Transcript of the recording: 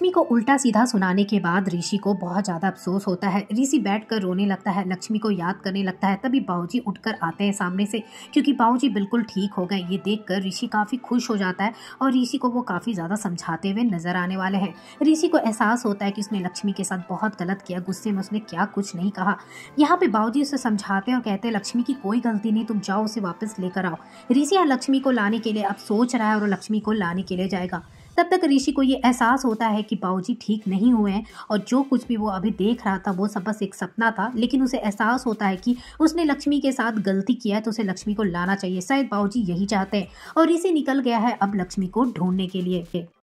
लक्ष्मी को उल्टा सीधा सुनाने के बाद ऋषि को बहुत ज़्यादा अफसोस होता है ऋषि बैठ कर रोने लगता है लक्ष्मी को याद करने लगता है तभी उठ उठकर आते हैं सामने से क्योंकि बाऊजी बिल्कुल ठीक हो गए ये कर ऋषि काफ़ी खुश हो जाता है और ऋषि को वो काफ़ी ज़्यादा समझाते हुए नजर आने वाले हैं ऋषि को एहसास होता है कि उसने लक्ष्मी के साथ बहुत गलत किया गुस्से में उसने क्या कुछ नहीं कहा यहाँ पे बाऊजी उसे समझाते हैं और कहते हैं लक्ष्मी की कोई गलती नहीं तुम जाओ उसे वापस लेकर आओ ऋषि यहाँ लक्ष्मी को लाने के लिए अब सोच रहा है और लक्ष्मी को लाने के लिए जाएगा तब तक ऋषि को ये एहसास होता है कि बाऊजी ठीक नहीं हुए हैं और जो कुछ भी वो अभी देख रहा था वो सब बस एक सपना था लेकिन उसे एहसास होता है कि उसने लक्ष्मी के साथ गलती किया है तो उसे लक्ष्मी को लाना चाहिए शायद बाऊजी यही चाहते हैं और ऋषि निकल गया है अब लक्ष्मी को ढूंढने के लिए